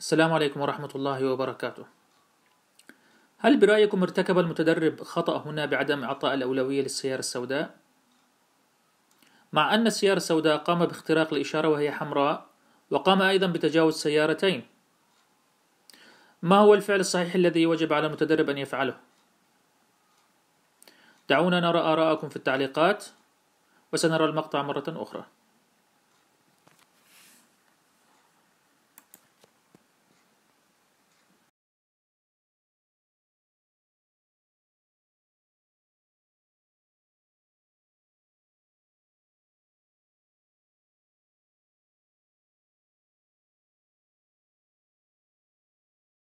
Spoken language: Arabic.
السلام عليكم ورحمة الله وبركاته. هل برأيكم ارتكب المتدرب خطأ هنا بعدم إعطاء الأولوية للسيارة السوداء؟ مع أن السيارة السوداء قام باختراق الإشارة وهي حمراء، وقام أيضا بتجاوز سيارتين. ما هو الفعل الصحيح الذي يجب على المتدرب أن يفعله؟ دعونا نرى آراءكم في التعليقات، وسنرى المقطع مرة أخرى.